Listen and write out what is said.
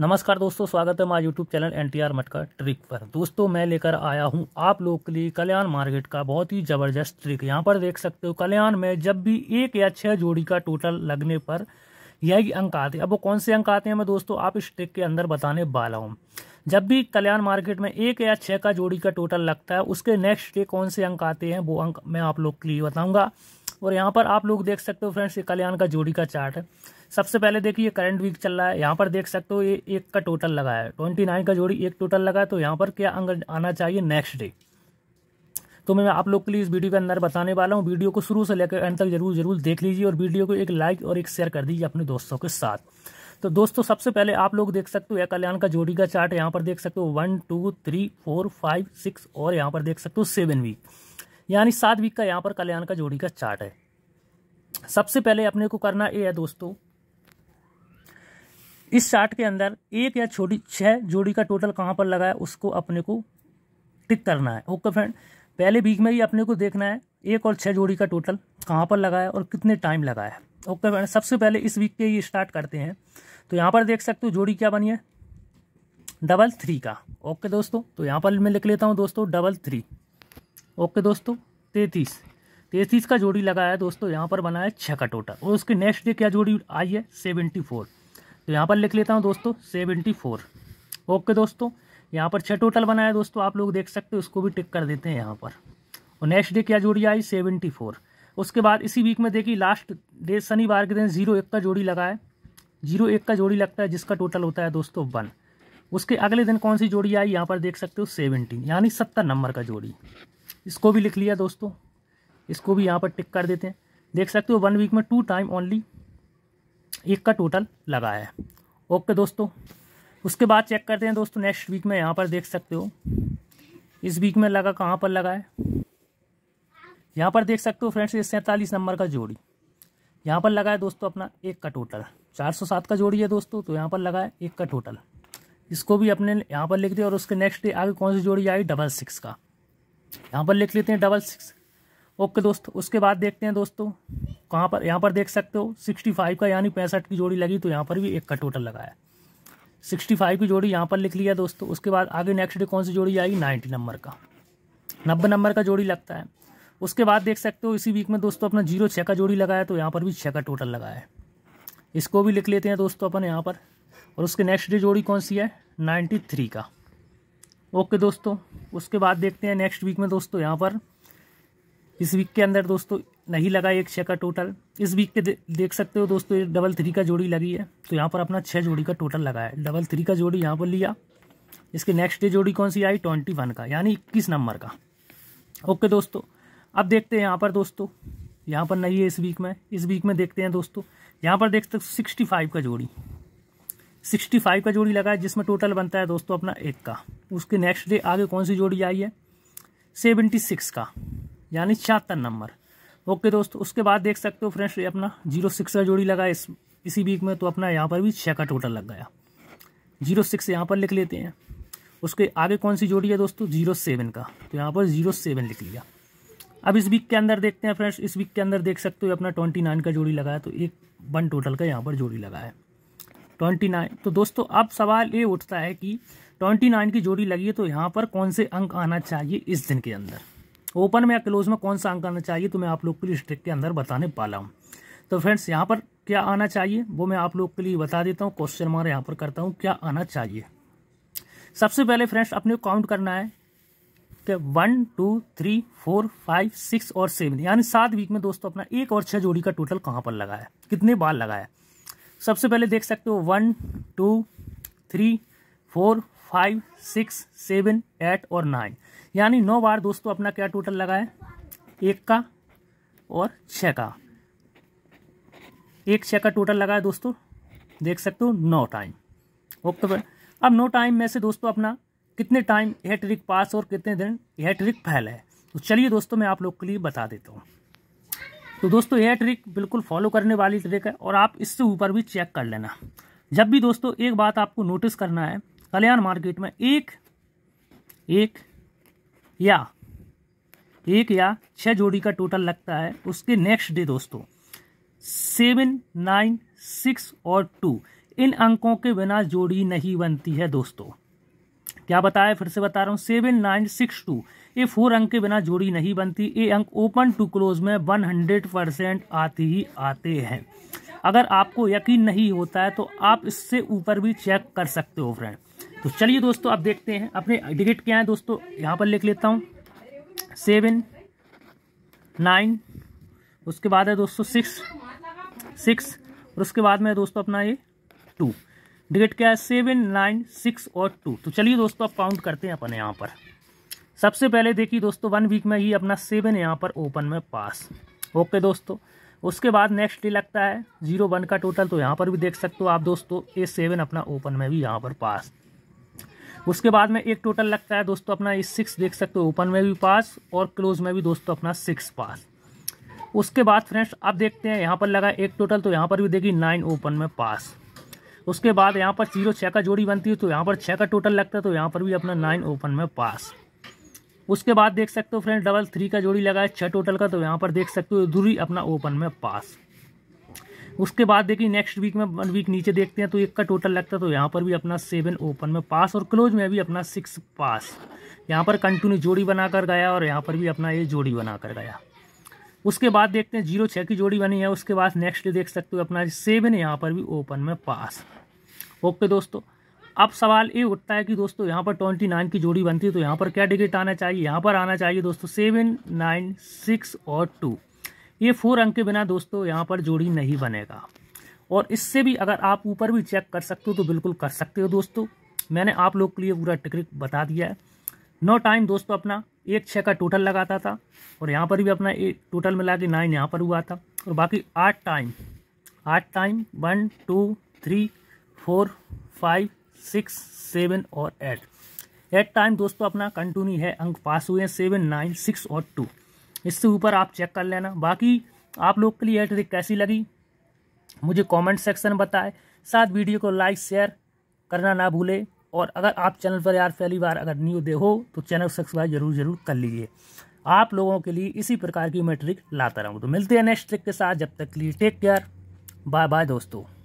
नमस्कार दोस्तों स्वागत है हमारे YouTube channel N T R Matka trick पर दोस्तों मैं लेकर आया हूं आप लोग के लिए कल्याण मार्केट का बहुत ही ज़बरदस्त ट्रिक यहां पर देख सकते हो कल्याण में जब भी एक या छः जोड़ी का टोटल लगने पर यही अंक आते हैं अब वो कौन से अंक आते हैं मैं दोस्तों आप इस ट्रिक के अंदर बताने वाला हूँ जब भी कल्याण मार्केट में एक या छः का जोड़ी का टोटल लगता है उसके नेक्स्ट डे कौन से अंक आते हैं वो अंक मैं आप लोग के लिए बताऊँगा और यहाँ पर आप लोग देख सकते हो फ्रेंड्स ये कल्याण का जोड़ी का चार्ट है सबसे पहले देखिए करंट वीक चल रहा है यहाँ पर देख सकते हो ये एक का टोटल लगा है ट्वेंटी नाइन का जोड़ी एक टोटल लगा है तो यहाँ पर क्या अंग आना चाहिए नेक्स्ट डे तो मैं आप लोग के लिए इस वीडियो के अंदर बताने वाला हूँ वीडियो को शुरू से लेकर एंड तक जरूर जरूर देख लीजिए और वीडियो को एक लाइक और एक शेयर कर दीजिए अपने दोस्तों के साथ तो दोस्तों सबसे पहले आप लोग देख सकते हो कल्याण का जोड़ी का चार्ट यहाँ पर देख सकते हो one two three four five six और यहाँ पर देख सकते हो सेवन वीक यानी सात वीक का यहाँ पर कल्याण का जोड़ी का चार्ट है सबसे पहले अपने को करना ये है दोस्तों इस चार्ट के अंदर एक या छोटी छः जोड़ी का टोटल कहाँ पर लगा है उसको अपने को टिक करना है ओके फ्रेंड पहले वीक में ही अपने को देखना है एक और छह जोड़ी का टोटल कहाँ पर लगा है और कितने टाइम लगा है ओके फ्रेंड सबसे पहले इस वीक के ये स्टार्ट करते हैं तो यहाँ पर देख सकते हो जोड़ी क्या बनी है डबल थ्री का ओके दोस्तों तो यहाँ पर मैं लिख लेता हूँ दोस्तों डबल थ्री ओके दोस्तों तैतीस तैतीस का जोड़ी लगाया है दोस्तों यहाँ पर बनाया है छः का टोटा और उसके नेक्स्ट डे क्या जोड़ी आई है सेवेंटी फोर तो यहाँ पर लिख लेता हूँ दोस्तों सेवेंटी फोर ओके दोस्तों यहाँ पर छः टोटल बनाया दोस्तों आप लोग देख सकते हो उसको भी टिक कर देते हैं यहाँ पर और नेक्स्ट डे क्या जोड़ी आई सेवेंटी फोर उसके बाद इसी वीक में देखिए लास्ट डे शनिवार के दिन जीरो एक का जोड़ी लगा है जीरो एक का जोड़ी लगता है जिसका टोटल होता है दोस्तों वन उसके अगले दिन कौन सी जोड़ी आई यहाँ पर देख सकते हो सेवेंटीन यानी सत्तर नंबर का जोड़ी इसको भी लिख लिया दोस्तों इसको भी यहाँ पर टिक कर देते हैं देख सकते हो वन वीक में टू टाइम ओनली एक का टोटल लगाया है ओके दोस्तों उसके बाद चेक करते हैं दोस्तों नेक्स्ट वीक में यहाँ पर देख सकते हो इस वीक में लगा कहाँ पर लगा है यहाँ पर देख सकते हो फ्रेंड्स ये सैंतालीस नंबर का जोड़ी यहाँ पर लगा है दोस्तों अपना एक का टोटल चार सौ सात का जोड़ी है दोस्तों तो यहाँ पर लगा है एक का टोटल इसको भी अपने यहाँ पर लिख दिया और उसके नेक्स्ट डे आगे कौन सी जोड़ी आई डबल सिक्स का यहाँ पर लिख लेते हैं डबल सिक्स ओके दोस्त उसके बाद देखते हैं दोस्तों कहाँ पर यहाँ पर देख सकते हो सिक्सटी फाइव का यानी पैंसठ की जोड़ी लगी तो यहाँ पर भी एक का टोटल लगाया सिक्सटी फाइव की जोड़ी यहाँ पर लिख लिया दोस्तों उसके बाद आगे नेक्स्ट डे कौन सी जोड़ी आएगी नाइन्टी नंबर का नब्बे नंबर का जोड़ी लगता है उसके बाद देख सकते हो इसी वीक में दोस्तों अपना जीरो छः का जोड़ी लगाया तो यहाँ पर भी छः का टोटल लगाया है इसको भी लिख लेते हैं दोस्तों अपन यहाँ पर और उसके नेक्स्ट डे जोड़ी कौन सी है नाइन्टी थ्री का ओके दोस्तों उसके बाद देखते हैं नेक्स्ट वीक में दोस्तों यहाँ पर इस वीक के अंदर दोस्तों नहीं लगा एक छः का टोटल इस वीक के दे, देख सकते हो दोस्तों एक डबल थ्री का जोड़ी लगी है तो यहाँ पर अपना छः जोड़ी का टोटल लगा है डबल थ्री का जोड़ी यहाँ पर लिया इसके नेक्स्ट डे जोड़ी कौन सी आई ट्वेंटी वन का यानी इक्कीस नंबर का ओके दोस्तों अब देखते हैं यहाँ पर दोस्तों यहाँ पर नहीं है इस वीक में इस वीक में देखते हैं दोस्तों यहाँ पर देख सकते सिक्सटी फाइव का जोड़ी सिक्सटी फाइव का जोड़ी लगा है जिसमें टोटल बनता है दोस्तों अपना एक का उसके नेक्स्ट डे आगे कौन सी जोड़ी आई है सेवेंटी सिक्स का यानी छिहत्तर नंबर ओके दोस्तों उसके बाद देख सकते हो फ्रेंड्स ये अपना जीरो सिक्स का जोड़ी लगा इस इसी वीक में तो अपना यहाँ पर भी छः का टोटल लग गया जीरो सिक्स यहाँ पर लिख लेते हैं उसके आगे कौन सी जोड़ी है दोस्तों जीरो सेवन का तो यहाँ पर जीरो सेवन लिख लिया अब इस वीक के अंदर देखते हैं फ्रेंड्स इस वीक के अंदर देख सकते हो अपना ट्वेंटी नाइन का जोड़ी लगाया तो एक वन टोटल का यहाँ पर जोड़ी लगाया है ट्वेंटी नाइन तो दोस्तों अब सवाल ये उठता है कि ट्वेंटी नाइन की जोड़ी लगी है तो यहाँ पर कौन से अंक आना चाहिए इस दिन के अंदर ओपन में या क्लोज में कौन सा अंक आना चाहिए तो मैं आप लोग के लिए स्ट्रिक के अंदर बताने पाला हूँ तो फ्रेंड्स यहाँ पर क्या आना चाहिए वो मैं आप लोग के लिए बता देता हूँ क्वेश्चन मार यहाँ पर करता हूँ क्या आना चाहिए सबसे पहले फ्रेंड्स अपने काउंट करना है कि one two three four five six और सेवन यानी सात वीक में दोस्तों अपना एक और छः जोड़ी का टोटल कहाँ पर लगाया कितने बार लगाया सबसे पहले देख सकते हो one two three four five six seven eight और नाइन यानी नौ बार दोस्तों अपना क्या टोटल लगा है एक का और छ का एक छ का टोटल लगा है दोस्तों देख सकते हो नौ टाइम ओके अब नौ टाइम में से दोस्तों अपना कितने टाइम यह ट्रिक पास और कितने दिन यह ट्रिक फैल है तो चलिए दोस्तों मैं आप लोग के लिए बता देता हूँ तो दोस्तों यह ट्रिक बिल्कुल फॉलो करने वाली ट्रिक है और आप इससे ऊपर भी चेक कर लेना जब भी दोस्तों एक बात आपको नोटिस करना है कल्याण मार्केट में एक एक या एक या छः जोड़ी का टोटल लगता है उसके नेक्स्ट डे दोस्तों सेवन नाइन सिक्स और टू इन अंकों के बिना जोड़ी नहीं बनती है दोस्तों क्या बताया फिर से बता रहा हूँ सेवन नाइन सिक्स टू ये फोर अंक के बिना जोड़ी नहीं बनती ये अंक ओपन टू क्लोज में हंड्रेड परसेंट आते ही आते हैं अगर आपको यकीन नहीं होता है तो आप इससे ऊपर भी चेक कर सकते हो फ्रेंड तो चलिए दोस्तों आप देखते हैं अपने डिगेट क्या है दोस्तों यहाँ पर लिख लेता हूँ सेवन नाइन उसके बाद है दोस्तों सिक्स सिक्स और उसके बाद में दोस्तों अपना ये टू डिगेट क्या है सेवन नाइन सिक्स और टू तो चलिए दोस्तों आप काउंट करते हैं अपने यहाँ पर सबसे पहले देखिए दोस्तों वन वीक में ही अपना सेवन यहाँ पर ओपन में पास ओके दोस्तों उसके बाद नेक्स्ट डे लगता है जीरो वन का टोटल तो यहाँ पर भी देख सकते हो आप दोस्तों ए सेवन अपना ओपन में भी यहाँ पर पास उसके बाद में एक टोटल लगता है दोस्तों अपना ए सिक्स देख सकते हो ओपन में भी पास और क्लोज में भी दोस्तों अपना सिक्स पास उसके बाद फ्रेंड्स अब देखते हैं यहाँ पर लगा एक टोटल तो यहाँ पर भी देखिए नाइन ओपन में पास उसके बाद यहाँ पर जीरो छः का जोड़ी बनती है तो यहाँ पर छः का टोटल लगता है तो यहाँ पर भी अपना नाइन ओपन में पास उसके बाद देख सकते हो फ्रेंड डबल थ्री का जोड़ी लगा है छः टोटल का तो यहाँ पर देख सकते हो दूरी अपना ओपन में पास उसके बाद देखिए नेक्स्ट वीक में वन वीक नीचे देखते हैं तो एक का टोटल लगता है तो यहाँ पर भी अपना सेवन ओपन में पास और क्लोज में भी अपना सिक्स पास यहाँ पर कंटिन्यू जोड़ी बनाकर गया और यहाँ पर भी अपना ये जोड़ी बनाकर गया उसके बाद देखते हैं जीरो छः की जोड़ी बनी है उसके बाद नेक्स्ट देख सकते हो अपना सेवन यहाँ पर भी ओपन में पास ओके दोस्तों अब सवाल ये उठता है कि दोस्तों यहाँ पर ट्वेंटी नाइन की जोड़ी बनती है तो यहाँ पर क्या डिजिट आना चाहिए यहाँ पर आना चाहिए दोस्तों सेवन नाइन सिक्स और टू ये फोर अंक के बिना दोस्तों यहाँ पर जोड़ी नहीं बनेगा और इससे भी अगर आप ऊपर भी चेक कर सकते हो तो बिल्कुल कर सकते हो दोस्तों मैंने आप लोग के लिए पूरा टिकट बता दिया है नो टाइम दोस्तों अपना एक छः का टोटल लगाता था और यहाँ पर भी अपना एक टोटल मिला के नाइन यहाँ पर हुआ था और बाकी आठ टाइम आठ time one two three four five six seven और एट एट टाइम दोस्तों अपना कंटिन्यू है अंक पास हुए हैं सेवन नाइन सिक्स और टू इससे ऊपर आप चेक कर लेना बाकी आप लोग के लिए यह ट्रिक कैसी लगी मुझे कमेंट सेक्शन में बताएं साथ वीडियो को लाइक शेयर करना ना भूले और अगर आप चैनल पर यार पहली बार अगर न्यू दे हो तो चैनल सब्सक्राइब जरूर जरूर कर लीजिए आप लोगों के लिए इसी प्रकार की मैं ट्रिक लाता रहूँ तो मिलते हैं नेक्स्ट ट्रिक के साथ जब तक के लिए टेक केयर बाय बाय दोस्तों